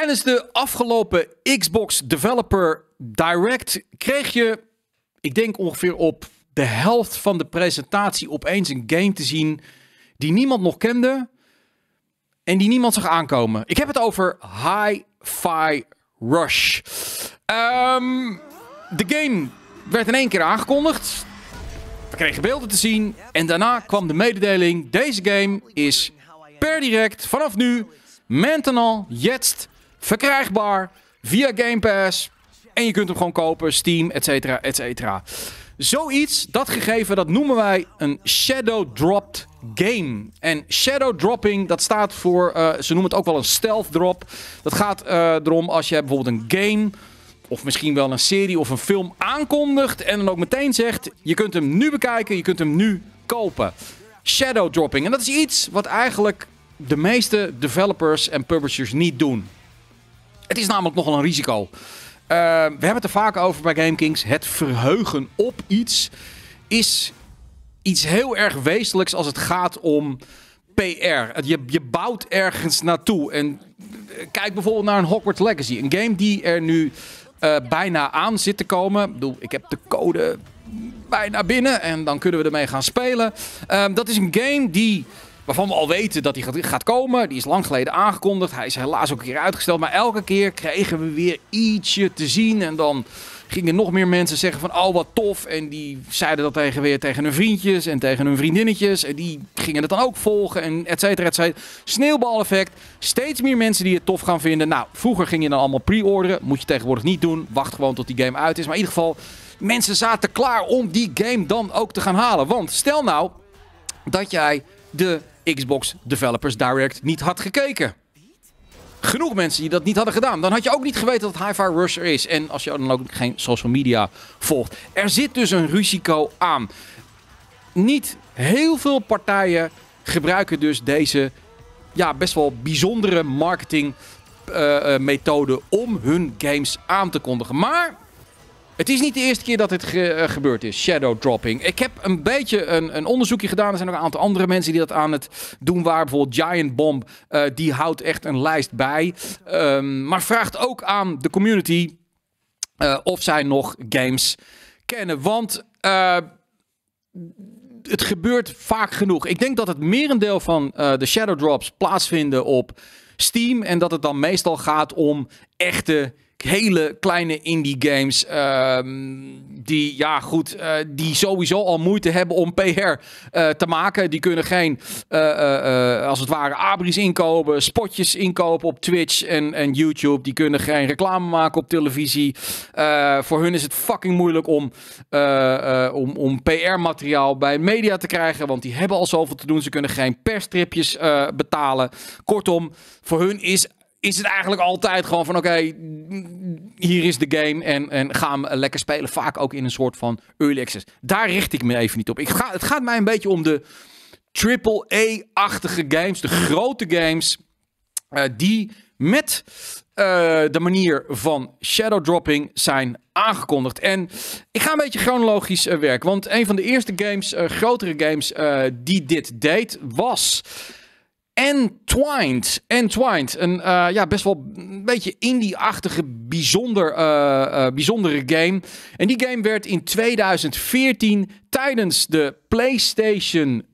Tijdens de afgelopen Xbox Developer Direct kreeg je, ik denk ongeveer op de helft van de presentatie, opeens een game te zien die niemand nog kende en die niemand zag aankomen. Ik heb het over Hi-Fi Rush. Ehm, de game werd in één keer aangekondigd. We kregen beelden te zien en daarna kwam de mededeling: deze game is per direct vanaf nu, maintenant, jetzt verkrijgbaar via Game Pass. En je kunt hem gewoon kopen, Steam, et cetera, et cetera. Zoiets, dat gegeven, dat noemen wij een shadow dropped game. En shadow dropping, dat staat voor, eh, ze noemen het ook wel een stealth drop. Dat gaat eh, erom als je bijvoorbeeld een game of misschien wel een serie of een film aankondigt en dan ook meteen zegt, je kunt hem nu bekijken, je kunt hem nu kopen. Shadow dropping. En dat is iets wat eigenlijk de meeste developers en publishers niet doen. Het is namelijk nogal een risico. Eh, we hebben het er vaak over bij GameKings. Het verheugen op iets is iets heel erg wezenlijks als het gaat om PR. Je, je bouwt ergens naartoe. En eh, kijk bijvoorbeeld naar een Hogwarts Legacy. Een game die er nu eh, bijna aan zit te komen. Ik bedoel, ik heb de code bijna binnen en dan kunnen we ermee gaan spelen. Ehm, dat is een game die waarvan we al weten dat hij gaat komen. Die is lang geleden aangekondigd. Hij is helaas ook een keer uitgesteld. Maar elke keer kregen we weer ietsje te zien. En dan gingen nog meer mensen zeggen van, oh wat tof. En die zeiden dat tegen weer tegen hun vriendjes en tegen hun vriendinnetjes. En die gingen het dan ook volgen en et cetera, et cetera. Sneeuwbaleffect. Steeds meer mensen die het tof gaan vinden. Nou, vroeger ging je dan allemaal pre-orderen. Moet je tegenwoordig niet doen. Wacht gewoon tot die game uit is. Maar in ieder geval, mensen zaten klaar om die game dan ook te gaan halen. Want stel nou dat jij de Xbox Developers Direct niet had gekeken. Genoeg mensen die dat niet hadden gedaan. Dan had je ook niet geweten dat Hi-Fi Rush er is. En als je dan ook geen social media volgt. Er zit dus een risico aan. Niet heel veel partijen gebruiken dus deze ja, best wel bijzondere marketingmethode om hun games aan te kondigen. Maar het is niet de eerste keer dat dit eh, gebeurd is, shadow dropping. Ik heb een beetje een, een, onderzoekje gedaan. Er zijn ook een aantal andere mensen die dat aan het doen waren. Bijvoorbeeld Giant Bomb, eh, die houdt echt een lijst bij. Ehm, maar vraagt ook aan de community eh, of zij nog games kennen. Want het gebeurt vaak genoeg. Ik denk dat het merendeel van de shadow drops plaatsvinden op Steam. En dat het dan meestal gaat om echte hele kleine indie games. Ehm, die, ja, goed, eh, die sowieso al moeite hebben om PR eh, te maken. Die kunnen geen, eh, als het ware, abris inkopen, spotjes inkopen op Twitch en, en YouTube. Die kunnen geen reclame maken op televisie. voor hun is het fucking moeilijk om, om, om PR-materiaal bij media te krijgen. Want die hebben al zoveel te doen. Ze kunnen geen perstripjes betalen. Kortom, voor hun is is het eigenlijk altijd gewoon van oké, hier is de game en, en ga hem lekker spelen. Vaak ook in een soort van early access. Daar richt ik me even niet op. Ik ga, het gaat mij een beetje om de triple-E-achtige games, de grote games, eh, die met eh, de manier van shadow dropping zijn aangekondigd. En ik ga een beetje chronologisch eh, werken, want een van de eerste games, grotere games, die dit deed, was... Entwined. Entwined. Een uh, ja, best wel een beetje indie-achtige, bijzonder, eh, eh, bijzondere game. En die game werd in 2014 tijdens de PlayStation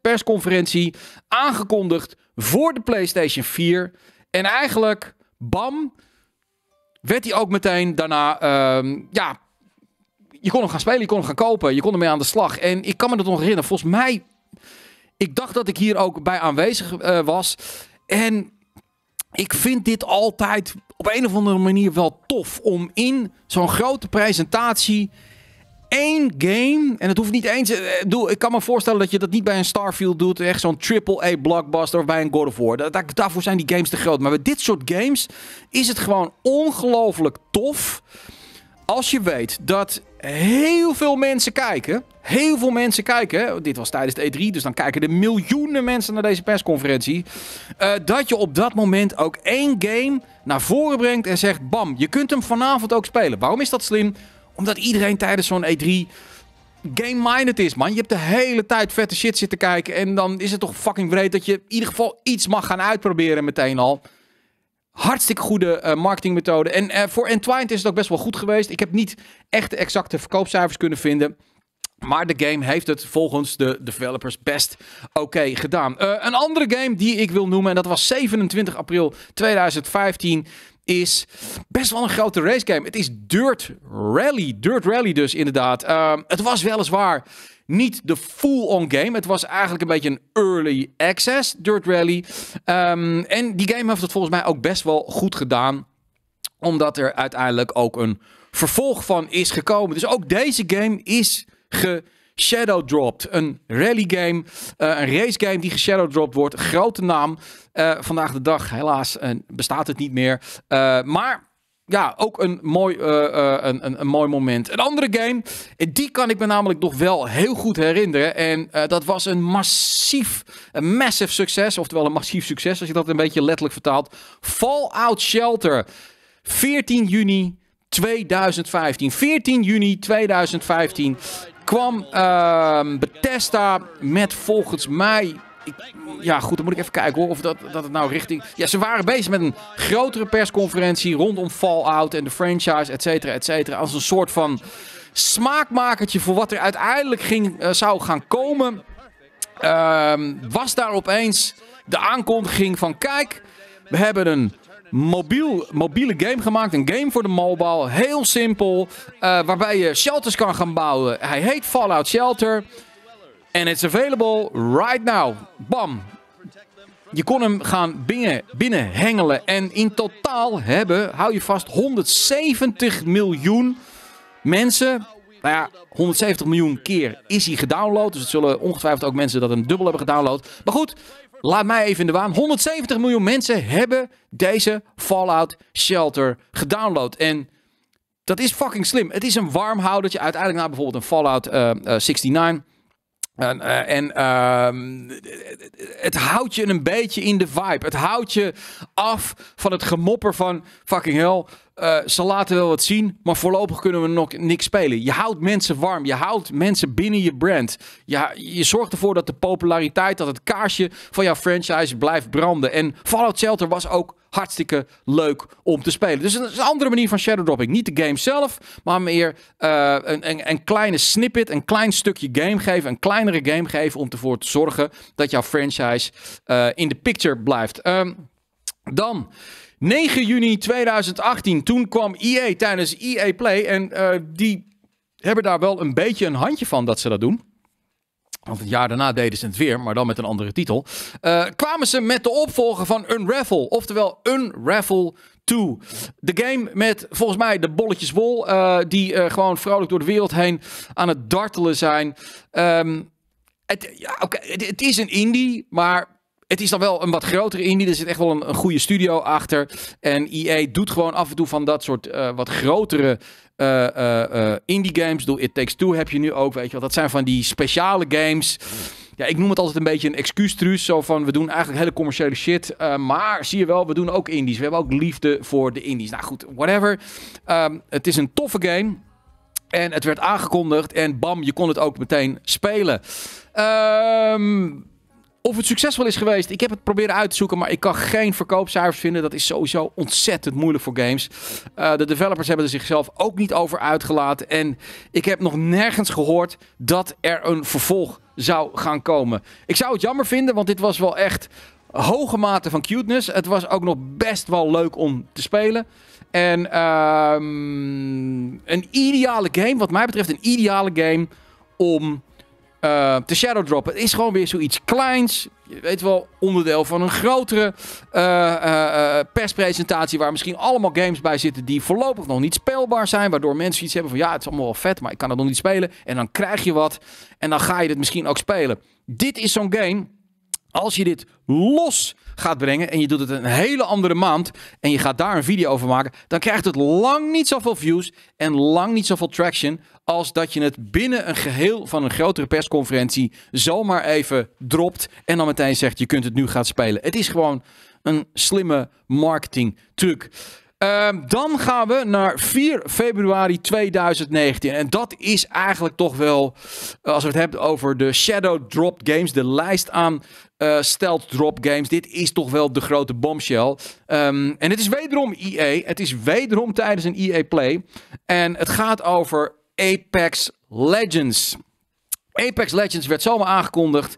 persconferentie aangekondigd voor de PlayStation 4. En eigenlijk, bam, werd die ook meteen daarna ehm, ja, je kon hem gaan spelen, je kon hem gaan kopen, je kon ermee aan de slag. En ik kan me dat nog herinneren. Volgens mij ik dacht dat ik hier ook bij aanwezig eh, was. En ik vind dit altijd op een of andere manier wel tof om in zo'n grote presentatie één game. En het hoeft niet eens. Eh, eh, ik kan me voorstellen dat je dat niet bij een Starfield doet. Echt zo'n AAA blockbuster of bij een God of War. daarvoor zijn die games te groot. Maar bij dit soort games is het gewoon ongelooflijk tof als je weet dat heel veel mensen kijken. Heel veel mensen kijken. Dit was tijdens de E3, dus dan kijken er miljoenen mensen naar deze persconferentie. Eh, dat je op dat moment ook één game naar voren brengt en zegt: Bam, je kunt hem vanavond ook spelen. Waarom is dat slim? Omdat iedereen tijdens zo'n E3 game-minded is, man. Je hebt de hele tijd vette shit zitten kijken. En dan is het toch fucking breed dat je in ieder geval iets mag gaan uitproberen meteen al. Hartstikke goede eh, marketingmethode. En eh, voor Entwined is het ook best wel goed geweest. Ik heb niet echt de exacte verkoopcijfers kunnen vinden. Maar de game heeft het volgens de developers best oké gedaan. Eh, een andere game die ik wil noemen, en dat was 27 april 2015 is best wel een grote racegame. Het is Dirt Rally. Dirt Rally dus inderdaad. Ehm, het was weliswaar niet de full-on game. Het was eigenlijk een beetje een early access Dirt Rally. Ehm, en die game heeft het volgens mij ook best wel goed gedaan. Omdat er uiteindelijk ook een vervolg van is gekomen. Dus ook deze game is ge... Shadow Dropped. Een rally game, eh, een race game die geshadow dropped wordt. Grote naam. Eh, vandaag de dag helaas eh, bestaat het niet meer. maar ja, ook een mooi, eh, eh, een, een, een, mooi moment. Een andere game, die kan ik me namelijk nog wel heel goed herinneren. En eh, dat was een massief, een massive succes. Oftewel een massief succes, als je dat een beetje letterlijk vertaalt. Fallout Shelter. 14 juni 2015. 14 juni 2015 kwam ehm, Bethesda met volgens mij ja, goed, dan moet ik even kijken hoor. Of dat, dat het nou richting. Ja, ze waren bezig met een grotere persconferentie rondom Fallout en de franchise, et cetera, et cetera. Als een soort van smaakmakertje voor wat er uiteindelijk ging, eh, zou gaan komen. Ehm, was daar opeens de aankondiging van: kijk, we hebben een mobiel, mobiele game gemaakt. Een game voor de mobile. Heel simpel. Eh, waarbij je shelters kan gaan bouwen. Hij heet Fallout Shelter. En het is available right now. Bam. Je kon hem gaan binnen, binnen hengelen. En in totaal hebben, hou je vast, 170 miljoen mensen. Nou ja, 170 miljoen keer is hij gedownload. Dus het zullen ongetwijfeld ook mensen dat hem dubbel hebben gedownload. Maar goed, laat mij even in de waan. 170 miljoen mensen hebben deze Fallout Shelter gedownload. En dat is fucking slim. Het is een warmhoudertje uiteindelijk naar bijvoorbeeld een Fallout 69. Eh, eh, en, eh, en ehm, het houdt je een beetje in de vibe. Het houdt je af van het gemopper van fucking hell. Eh, ze laten wel wat zien, maar voorlopig kunnen we nog niks spelen. Je houdt mensen warm, je houdt mensen binnen je brand. Ja, je zorgt ervoor dat de populariteit, dat het kaarsje van jouw franchise blijft branden. En Fallout Shelter was ook hartstikke leuk om te spelen. Dus een andere manier van shadow dropping. Niet de game zelf, maar meer eh, een, een, een, kleine snippet, een klein stukje game geven, een kleinere game geven om ervoor te zorgen dat jouw franchise eh, in de picture blijft. Ehm, dan 9 juni 2018, toen kwam EA tijdens EA Play. En eh, die hebben daar wel een beetje een handje van dat ze dat doen. Want het jaar daarna deden ze het weer, maar dan met een andere titel. Eh, kwamen ze met de opvolger van Unravel, oftewel Unravel 2. De game met volgens mij de bolletjes wol, eh, die gewoon vrolijk door de wereld heen aan het dartelen zijn. Ehm, het, ja, okay, het, is een indie, maar het is dan wel een wat grotere indie. Er zit echt wel een, een goede studio achter. En EA doet gewoon af en toe van dat soort eh, wat grotere eh, eh, indie games. Doe It Takes Two heb je nu ook, weet je wel. Dat zijn van die speciale games. Ja, ik noem het altijd een beetje een excuustruus. Zo van, we doen eigenlijk hele commerciële shit. maar zie je wel, we doen ook indies. We hebben ook liefde voor de indies. Nou goed, whatever. Ehm, het is een toffe game. En het werd aangekondigd. En bam, je kon het ook meteen spelen. Ehm... Of het succesvol is geweest, ik heb het proberen uit te zoeken, maar ik kan geen verkoopcijfers vinden. Dat is sowieso ontzettend moeilijk voor games. Eh, de developers hebben er zichzelf ook niet over uitgelaten. En ik heb nog nergens gehoord dat er een vervolg zou gaan komen. Ik zou het jammer vinden, want dit was wel echt hoge mate van cuteness. Het was ook nog best wel leuk om te spelen. En ehm, een ideale game, wat mij betreft, een ideale game om eh, de Shadow Drop het is gewoon weer zoiets kleins. Je weet wel, onderdeel van een grotere eh, eh, perspresentatie. Waar misschien allemaal games bij zitten die voorlopig nog niet speelbaar zijn. Waardoor mensen iets hebben van ja, het is allemaal wel vet, maar ik kan het nog niet spelen. En dan krijg je wat. En dan ga je het misschien ook spelen. Dit is zo'n game. Als je dit los gaat brengen en je doet het een hele andere maand en je gaat daar een video over maken, dan krijgt het lang niet zoveel views en lang niet zoveel traction als dat je het binnen een geheel van een grotere persconferentie zomaar even dropt en dan meteen zegt je kunt het nu gaan spelen. Het is gewoon een slimme marketing truc. Ehm, dan gaan we naar 4 februari 2019. En dat is eigenlijk toch wel, eh, als we het hebben over de Shadow Drop Games, de lijst aan uh, drop games. Dit is toch wel de grote bombshell. Ehm, en het is wederom EA. Het is wederom tijdens een EA Play. En het gaat over Apex Legends. Apex Legends werd zomaar aangekondigd.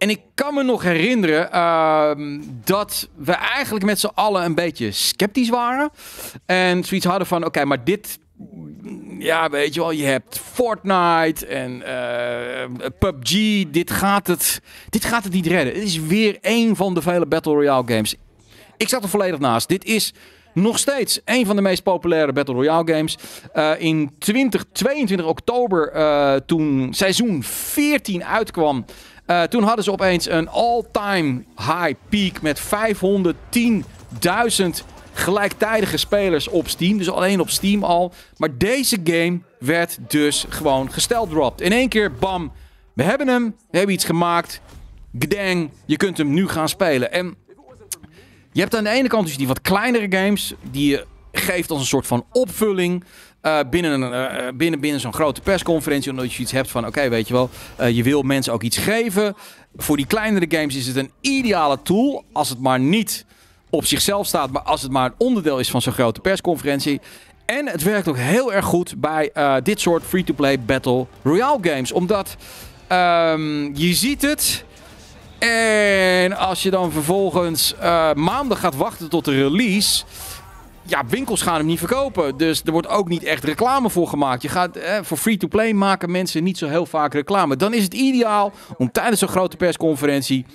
En ik kan me nog herinneren ehm, dat we eigenlijk met z'n allen een beetje sceptisch waren. En zoiets hadden van, oké, maar dit... Ja, weet je wel, je hebt Fortnite en eh, PUBG. Dit gaat, het, dit gaat het niet redden. Het is weer één van de vele Battle Royale games. Ik zat er volledig naast. Dit is nog steeds een van de meest populaire Battle Royale games. Eh, in 2022 oktober, eh, toen seizoen 14 uitkwam, eh, toen hadden ze opeens een all-time high peak met 510.000 gelijktijdige spelers op Steam. Dus alleen op Steam al. Maar deze game werd dus gewoon gesteld In één keer, bam, we hebben hem. We hebben iets gemaakt. Gdang, je kunt hem nu gaan spelen. En je hebt aan de ene kant dus die wat kleinere games die je geeft als een soort van opvulling. Eh, binnen, een, eh, eh, binnen, binnen zo'n grote persconferentie, omdat je iets hebt van: oké, weet je wel, je wil mensen ook iets geven. Voor die kleinere games is het een ideale tool, als het maar niet op zichzelf staat, maar als het maar een onderdeel is van zo'n grote persconferentie. En het werkt ook heel erg goed bij dit soort free-to-play battle royale games, omdat ehm, je ziet het. En als je dan vervolgens maanden gaat wachten tot de release ja, winkels gaan hem niet verkopen. Dus er wordt ook niet echt reclame voor gemaakt. Je gaat, eh, voor free-to-play maken mensen niet zo heel vaak reclame. Dan is het ideaal om tijdens een grote persconferentie...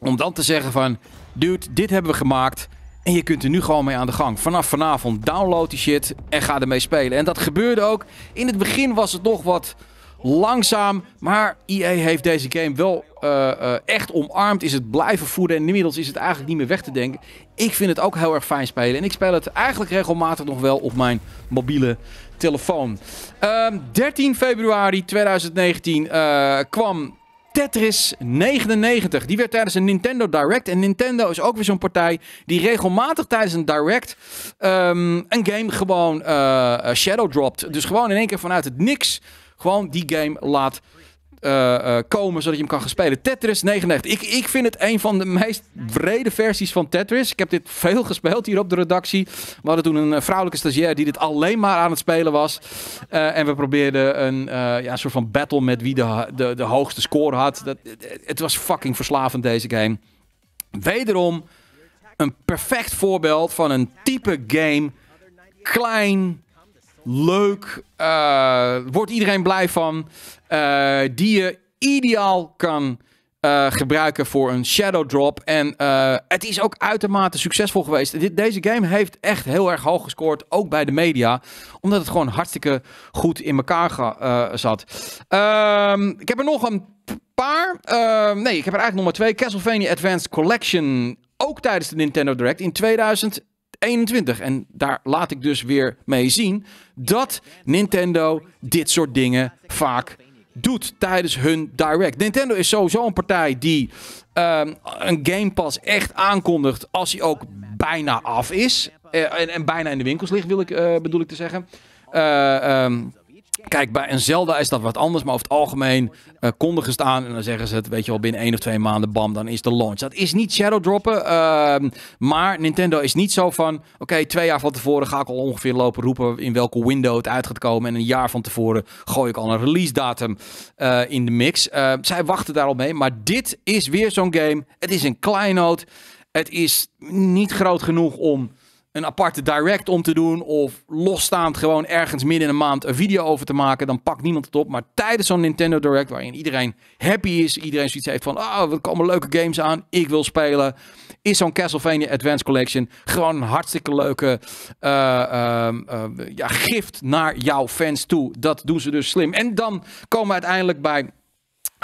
om dan te zeggen van... dude, dit hebben we gemaakt... En je kunt er nu gewoon mee aan de gang. Vanaf vanavond download die shit en ga ermee spelen. En dat gebeurde ook. In het begin was het nog wat langzaam. Maar EA heeft deze game wel eh, eh, echt omarmd is het blijven voeden. En inmiddels is het eigenlijk niet meer weg te denken. Ik vind het ook heel erg fijn spelen. En ik speel het eigenlijk regelmatig nog wel op mijn mobiele telefoon. 13 ehm, februari 2019 eh, kwam Tetris 99. Die werd tijdens een Nintendo Direct. En Nintendo is ook weer zo'n partij die regelmatig tijdens een Direct ehm, een game gewoon uh, shadow dropt. Dus gewoon in één keer vanuit het niks gewoon die game laat eh, eh, komen, zodat je hem kan gaan spelen. Tetris 99. Ik, ik vind het een van de meest brede versies van Tetris. Ik heb dit veel gespeeld hier op de redactie. We hadden toen een eh, vrouwelijke stagiair die dit alleen maar aan het spelen was. en we probeerden een ja, soort van battle met wie de, de, de hoogste score had. Dat, het was fucking verslavend deze game. Wederom een perfect voorbeeld van een type game. Klein, leuk. Eh, wordt iedereen blij van. Eh, die je ideaal kan eh, gebruiken voor een shadow drop. En het is ook uitermate succesvol geweest. deze game heeft echt heel erg hoog gescoord. Ook bij de media. Omdat het gewoon hartstikke goed in elkaar zat. Ehm, ik heb er nog een paar. Ehm, nee, ik heb er eigenlijk nog maar twee. Castlevania Advanced Collection. Ook tijdens de Nintendo Direct in 2000. 21. En daar laat ik dus weer mee zien dat Nintendo dit soort dingen vaak doet tijdens hun direct. Nintendo is sowieso een partij die ehm, een Game Pass echt aankondigt als hij ook bijna af is. Eh, en, bijna in de winkels ligt, wil ik, eh, bedoel ik te zeggen. Uh, Kijk, bij een Zelda is dat wat anders, maar over het algemeen konden eh, kondigen ze aan en dan zeggen ze het, weet je wel, binnen één of twee maanden, bam, dan is de launch. Dat is niet shadow droppen, ehm, maar Nintendo is niet zo van, oké, twee jaar van tevoren ga ik al ongeveer lopen roepen in welke window het uit gaat komen en een jaar van tevoren gooi ik al een release datum eh, in de mix. Eh, zij wachten daarop mee, maar dit is weer zo'n game. Het is een kleinoot. Het is niet groot genoeg om een aparte direct om te doen. Of losstaand gewoon ergens midden in een maand een video over te maken. Dan pakt niemand het op. Maar tijdens zo'n Nintendo Direct waarin iedereen happy is. Iedereen zoiets heeft van, oh, ah, er komen leuke games aan. Ik wil spelen. Is zo'n Castlevania Advance Collection gewoon een hartstikke leuke eh, ehm, eh, ja, gift naar jouw fans toe. Dat doen ze dus slim. En dan komen we uiteindelijk bij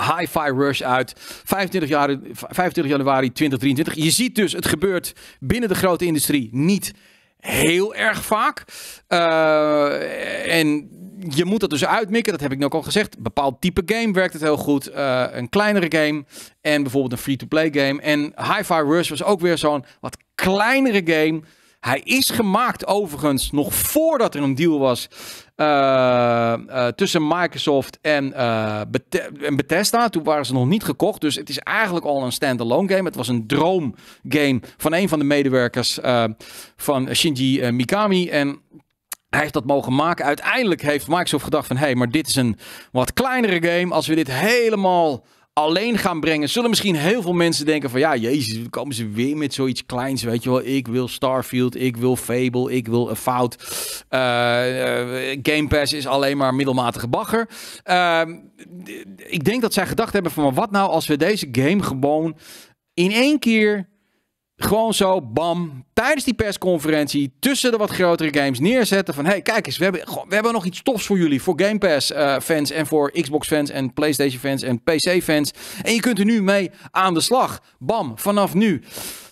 Hi-Fi Rush uit. 25 januari, 25 januari 2023. Je ziet dus, het gebeurt binnen de grote industrie niet heel erg vaak. Eh, en je moet dat dus uitmikken, dat heb ik nu ook al gezegd. bepaald type game werkt het heel goed. Eh, een kleinere game en bijvoorbeeld een free-to-play game. En Hi-Fi Rush was ook weer zo'n wat kleinere game. Hij is gemaakt overigens nog voordat er een deal was eh. Eh, eh, tussen Microsoft eh, en, Bethesda. Toen waren ze nog niet gekocht. Dus het is eigenlijk al een standalone game. Het was een game van een van de medewerkers van Shinji Mikami. En hij heeft dat mogen maken. Uiteindelijk heeft Microsoft gedacht van... hé, hey, maar dit is een wat kleinere game. Als we dit helemaal alleen gaan brengen, zullen misschien heel veel mensen denken van ja, jezus, komen ze weer met zoiets kleins, weet je wel. Ik wil Starfield, ik wil Fable, ik wil een fout. Eh, eh, game Pass is alleen maar middelmatige bagger. Ehm, ik denk dat zij gedacht hebben van wat nou als we deze game gewoon in één keer gewoon zo, bam, tijdens die persconferentie, tussen de wat grotere games neerzetten van... hey, kijk eens, we hebben, we hebben nog iets tofs voor jullie, voor Game Pass eh, fans en voor Xbox fans en Playstation fans en PC fans. En je kunt er nu mee aan de slag. Bam, vanaf nu.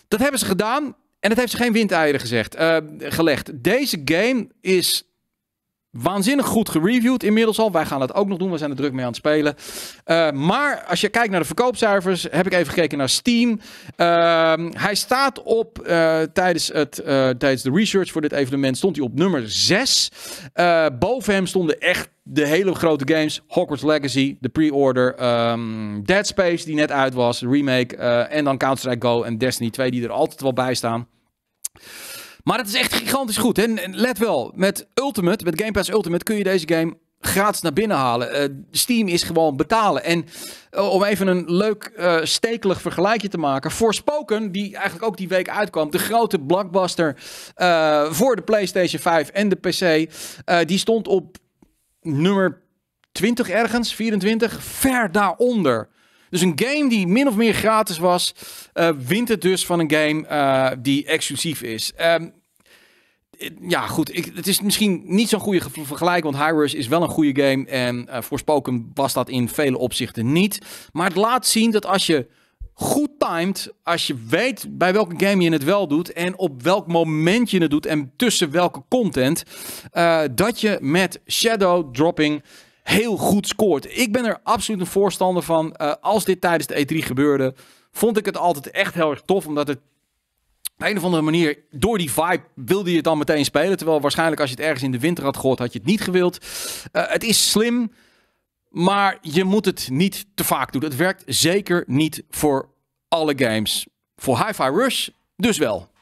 Dat hebben ze gedaan en dat heeft ze geen windeieren gezegd, eh, gelegd. Deze game is waanzinnig goed gereviewd inmiddels al. Wij gaan dat ook nog doen. We zijn er druk mee aan het spelen. Eh, maar als je kijkt naar de verkoopcijfers, heb ik even gekeken naar Steam. Ehm, hij staat op eh, tijdens, het, eh, tijdens de research voor dit evenement stond hij op nummer 6. boven hem stonden echt de hele grote games. Hogwarts Legacy, de pre-order, ehm, Dead Space die net uit was, remake. en dan Counter-Strike Go en Destiny 2 die er altijd wel bij staan. Maar het is echt gigantisch goed. En let wel, met Ultimate, met Game Pass Ultimate kun je deze game gratis naar binnen halen. Eh, Steam is gewoon betalen. En eh, om even een leuk uh, stekelig vergelijkje te maken. Forspoken, die eigenlijk ook die week uitkwam. De grote blockbuster voor de PlayStation 5 en de PC. die stond op nummer 20 ergens, 24. Ver daaronder dus een game die min of meer gratis was, eh, wint het dus van een game eh, die exclusief is. Ehm, eh, ja, goed. Ik, het is misschien niet zo'n goede vergelijking, want Hyrule is wel een goede game. En uh, voorspoken was dat in vele opzichten niet. Maar het laat zien dat als je goed timed, als je weet bij welke game je het wel doet en op welk moment je het doet en tussen welke content, dat je met shadow dropping heel goed scoort. Ik ben er absoluut een voorstander van. Eh, als dit tijdens de E3 gebeurde, vond ik het altijd echt heel erg tof. Omdat het op een of andere manier, door die vibe, wilde je het dan meteen spelen. Terwijl waarschijnlijk als je het ergens in de winter had gehoord, had je het niet gewild. Eh, het is slim, maar je moet het niet te vaak doen. Het werkt zeker niet voor alle games. Voor Hi-Fi Rush dus wel.